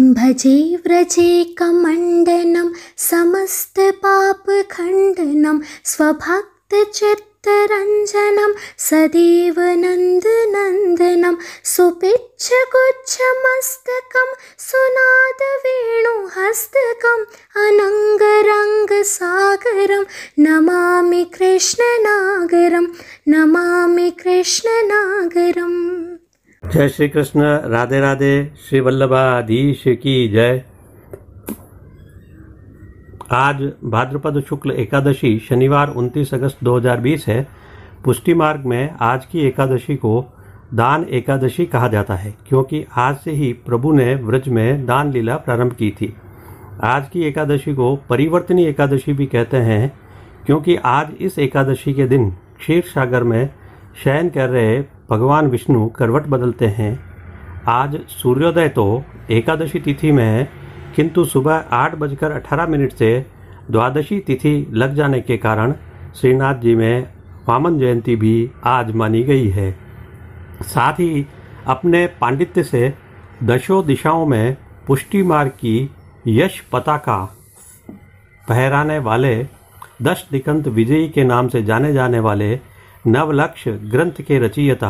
भजे व्रजे कमण्डनं समस्तपापखण्डनं स्वभक्तचित्तरञ्जनं सदैव नन्दनन्दनं सुपिच्छगुच्छमस्तकं सुनादवेणुहस्तकम् अनङ्गरङ्गसागरं नमामि कृष्णनागरं नमामि कृष्णनागरम् जय श्री कृष्ण राधे राधे श्री वल्लभाधीश की जय आज भाद्रपद शुक्ल एकादशी शनिवार 29 अगस्त 2020 है पुष्टि मार्ग में आज की एकादशी को दान एकादशी कहा जाता है क्योंकि आज से ही प्रभु ने व्रज में दान लीला प्रारंभ की थी आज की एकादशी को परिवर्तनी एकादशी भी कहते हैं क्योंकि आज इस एकादशी के दिन क्षीर सागर में शयन कर रहे भगवान विष्णु करवट बदलते हैं आज सूर्योदय तो एकादशी तिथि में है किंतु सुबह आठ बजकर अठारह मिनट से द्वादशी तिथि लग जाने के कारण श्रीनाथ जी में वामन जयंती भी आज मानी गई है साथ ही अपने पांडित्य से दशों दिशाओं में पुष्टि मार्ग की यश पताका पहराने वाले दश दिकंत विजयी के नाम से जाने जाने वाले नवलक्ष ग्रंथ के रचयिता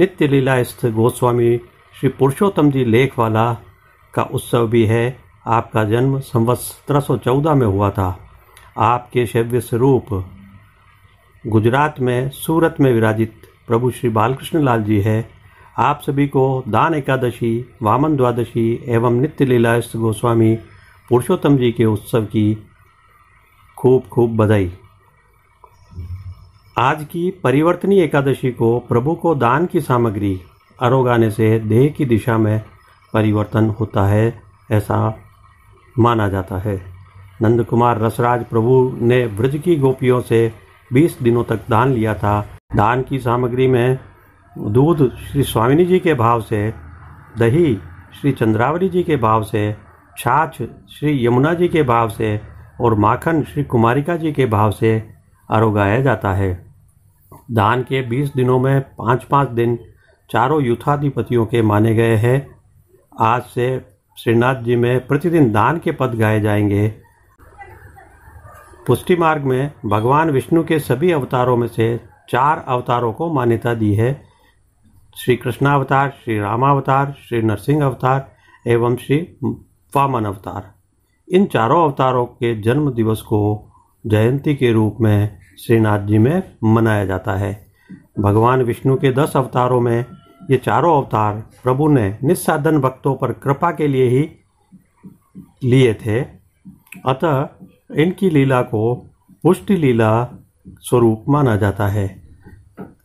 नित्य स्थित गोस्वामी श्री पुरुषोत्तम जी लेख वाला का उत्सव भी है आपका जन्म संवत सत्रह में हुआ था आपके शैव्य स्वरूप गुजरात में सूरत में विराजित प्रभु श्री बालकृष्ण लाल जी है आप सभी को दान एकादशी वामन द्वादशी एवं नित्य लीलायस्थ गोस्वामी पुरुषोत्तम जी के उत्सव की खूब खूब बधाई आज की परिवर्तनी एकादशी को प्रभु को दान की सामग्री अरोगाने से देह की दिशा में परिवर्तन होता है ऐसा माना जाता है नंद कुमार रसराज प्रभु ने ब्रज की गोपियों से 20 दिनों तक दान लिया था दान की सामग्री में दूध श्री स्वामिनी जी के भाव से दही श्री चंद्रावरी जी के भाव से छाछ श्री यमुना जी के भाव से और माखन श्री कुमारिका जी के भाव से अरोगाया जाता है दान के बीस दिनों में पाँच पाँच दिन चारों युथाधिपतियों के माने गए हैं आज से श्रीनाथ जी में प्रतिदिन दान के पद गाए जाएंगे पुष्टि मार्ग में भगवान विष्णु के सभी अवतारों में से चार अवतारों को मान्यता दी है श्री कृष्ण अवतार श्री रामावतार श्री नरसिंह अवतार एवं श्री वामन अवतार इन चारों अवतारों के जन्म दिवस को जयंती के रूप में श्रीनाथ जी में मनाया जाता है भगवान विष्णु के दस अवतारों में ये चारों अवतार प्रभु ने निस्साधन भक्तों पर कृपा के लिए ही लिए थे अतः इनकी लीला को पुष्टि लीला स्वरूप माना जाता है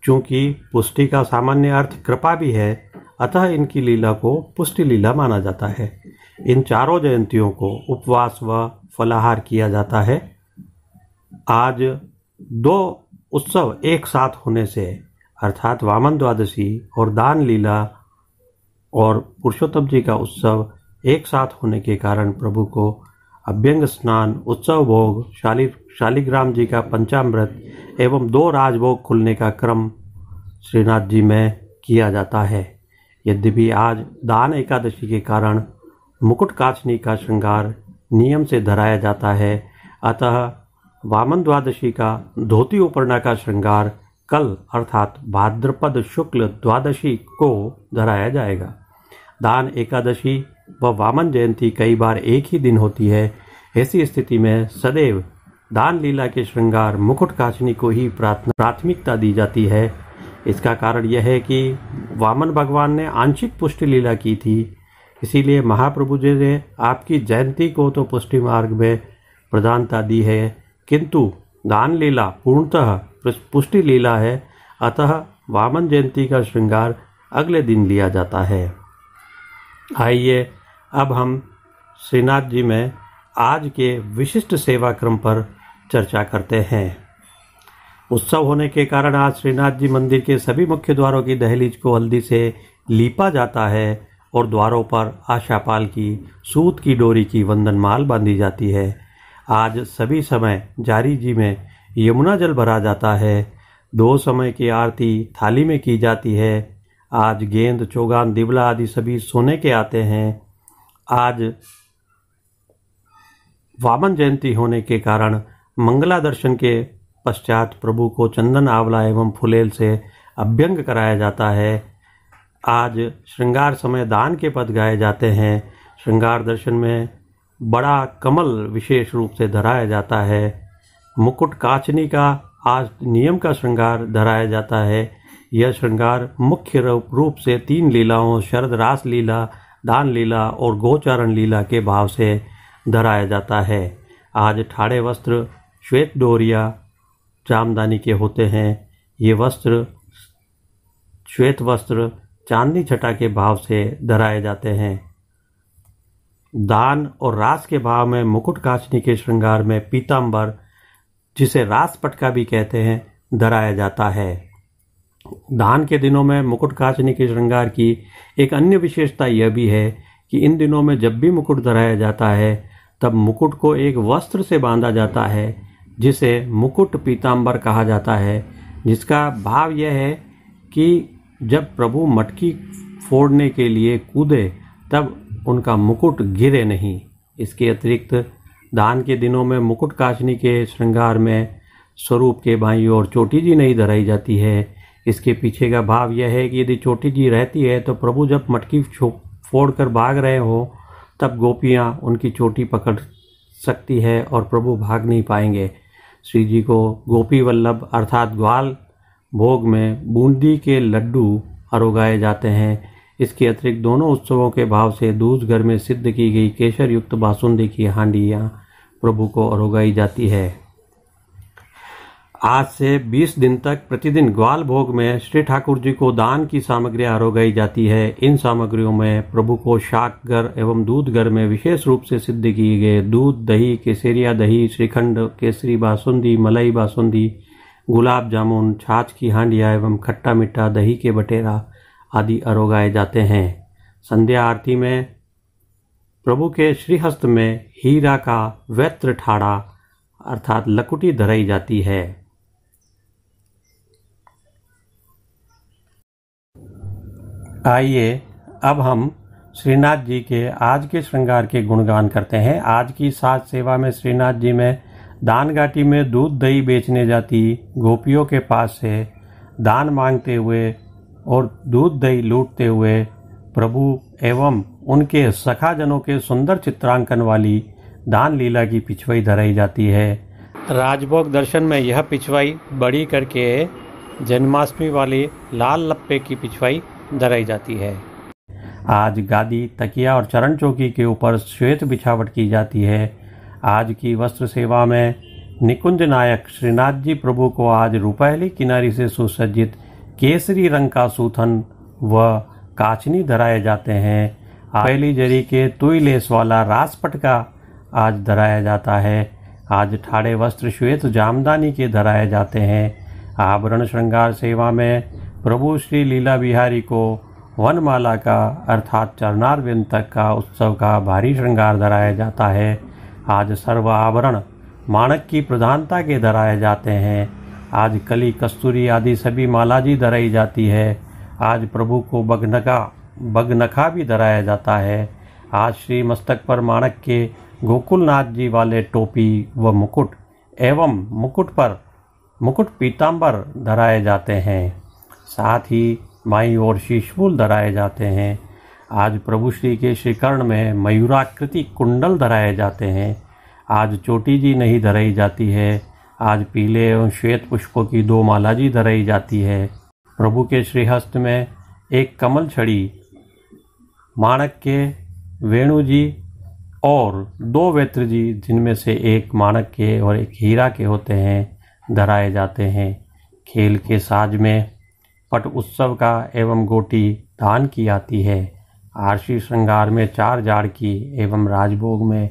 क्योंकि पुष्टि का सामान्य अर्थ कृपा भी है अतः इनकी लीला को पुष्टि लीला माना जाता है इन चारों जयंतियों को उपवास व फलाहार किया जाता है आज दो उत्सव एक साथ होने से अर्थात वामन द्वादशी और दान लीला और पुरुषोत्तम जी का उत्सव एक साथ होने के कारण प्रभु को अभ्यंग स्नान उत्सव भोग शाली शालिग्राम जी का पंचामृत एवं दो राजभोग खुलने का क्रम श्रीनाथ जी में किया जाता है यद्यपि आज दान एकादशी के कारण मुकुट काचनी का श्रृंगार नियम से धराया जाता है अतः वामन द्वादशी का धोती उपरणा का श्रृंगार कल अर्थात भाद्रपद शुक्ल द्वादशी को धराया जाएगा दान एकादशी व वामन जयंती कई बार एक ही दिन होती है ऐसी स्थिति में सदैव दान लीला के श्रृंगार मुकुट काशनी को ही प्राथमिकता दी जाती है इसका कारण यह है कि वामन भगवान ने आंशिक पुष्टि लीला की थी इसीलिए महाप्रभु जी ने आपकी जयंती को तो पुष्टि मार्ग में प्रधानता दी है किंतु दान लीला पूर्णतः पुष्टि लीला है अतः वामन जयंती का श्रृंगार अगले दिन लिया जाता है आइए अब हम श्रीनाथ जी में आज के विशिष्ट सेवा क्रम पर चर्चा करते हैं उत्सव होने के कारण आज श्रीनाथ जी मंदिर के सभी मुख्य द्वारों की दहलीज को हल्दी से लीपा जाता है और द्वारों पर आशापाल की सूत की डोरी की वंदनमाल बांधी जाती है आज सभी समय जारी जी में यमुना जल भरा जाता है दो समय की आरती थाली में की जाती है आज गेंद चौगान दिबला आदि सभी सोने के आते हैं आज वामन जयंती होने के कारण मंगला दर्शन के पश्चात प्रभु को चंदन आंवला एवं फुलेल से अभ्यंग कराया जाता है आज श्रृंगार समय दान के पद गाए जाते हैं श्रृंगार दर्शन में बड़ा कमल विशेष रूप से धराया जाता है मुकुट काचनी का आज नियम का श्रृंगार धराया जाता है यह श्रृंगार मुख्य रूप से तीन लीलाओं शरद रास लीला दान लीला और गोचारण लीला के भाव से धराया जाता है आज ठाड़े वस्त्र श्वेत डोरिया चामदानी के होते हैं ये वस्त्र श्वेत वस्त्र चांदनी छटा के भाव से धराए जाते हैं दान और रास के भाव में मुकुट काचनी के श्रृंगार में पीताम्बर जिसे रास पटका भी कहते हैं धराया जाता है धान के दिनों में मुकुट काचनी के श्रृंगार की एक अन्य विशेषता यह भी है कि इन दिनों में जब भी मुकुट धराया जाता है तब मुकुट को एक वस्त्र से बांधा जाता है जिसे मुकुट पीताम्बर कहा जाता है जिसका भाव यह है कि जब प्रभु मटकी फोड़ने के लिए कूदे तब उनका मुकुट गिरे नहीं इसके अतिरिक्त दान के दिनों में मुकुट काशनी के श्रृंगार में स्वरूप के बाई और चोटी जी नहीं धराई जाती है इसके पीछे का भाव यह है कि यदि चोटी जी रहती है तो प्रभु जब मटकी फोड़ कर भाग रहे हो तब गोपियाँ उनकी चोटी पकड़ सकती है और प्रभु भाग नहीं पाएंगे श्री जी को गोपी वल्लभ अर्थात ग्वाल भोग में बूंदी के लड्डू अरोगाए जाते हैं इसके अतिरिक्त दोनों उत्सवों के भाव से दूज घर में सिद्ध की गई केसर युक्त बासुंदी की हांडियाँ प्रभु को अरोगाई जाती है आज से 20 दिन तक प्रतिदिन ग्वाल भोग में श्री ठाकुर जी को दान की सामग्री आरोगाई जाती है इन सामग्रियों में प्रभु को शाक घर एवं दूध घर में विशेष रूप से सिद्ध किए गए दूध दही केसरिया दही श्रीखंड केसरी बासुंदी मलाई बासुंदी गुलाब जामुन छाछ की हांडिया एवं खट्टा मीठा दही के बटेरा आदि अरोगाए जाते हैं संध्या आरती में प्रभु के श्रीहस्त में हीरा का वैत्र ठाड़ा अर्थात लकुटी धराई जाती है आइए अब हम श्रीनाथ जी के आज के श्रृंगार के गुणगान करते हैं आज की साज सेवा में श्रीनाथ जी में दान घाटी में दूध दही बेचने जाती गोपियों के पास से दान मांगते हुए और दूध दही लूटते हुए प्रभु एवं उनके सखाजनों के सुंदर चित्रांकन वाली दान लीला की पिछवाई धराई जाती है राजभोग दर्शन में यह पिछवाई बड़ी करके जन्माष्टमी वाली लाल लप्पे की पिछवाई धराई जाती है आज गादी तकिया और चरण चौकी के ऊपर श्वेत बिछावट की जाती है आज की वस्त्र सेवा में निकुंज नायक श्रीनाथ जी प्रभु को आज रुपहली किनारी से सुसज्जित केसरी रंग का सूथन व काचनी धराए जाते हैं पहली जरी के तुई लेस वाला रासपट का आज धराया जाता है आज ठाड़े वस्त्र श्वेत जामदानी के धराए जाते हैं आभरण श्रृंगार सेवा में प्रभु श्री लीला बिहारी को वनमाला का अर्थात चरणार तक का उत्सव का भारी श्रृंगार धराया जाता है आज सर्व आभरण माणक की प्रधानता के धराए जाते हैं आज कली कस्तूरी आदि सभी मालाजी धराई जाती है आज प्रभु को बगनका बगनखा भी धराया जाता है आज श्री मस्तक पर माणक के गोकुलनाथ जी वाले टोपी व मुकुट एवं मुकुट पर मुकुट पीतांबर धराए जाते हैं साथ ही माई और शीशफूल धराए जाते हैं आज प्रभु श्री के श्रीकर्ण में मयूराकृति कुंडल धराए जाते हैं आज चोटी जी नहीं धराई जाती है आज पीले एवं श्वेत पुष्पों की दो माला जी धराई जाती है प्रभु के श्रीहस्त में एक कमल छड़ी माणक के वेणु जी और दो वेत्र जी जिनमें से एक माणक के और एक हीरा के होते हैं धराए जाते हैं खेल के साज में पट उत्सव का एवं गोटी दान की आती है आरसी श्रृंगार में चार जाड़ की एवं राजभोग में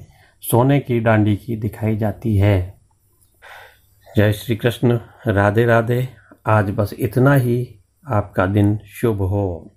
सोने की डांडी की दिखाई जाती है जय श्री कृष्ण राधे राधे आज बस इतना ही आपका दिन शुभ हो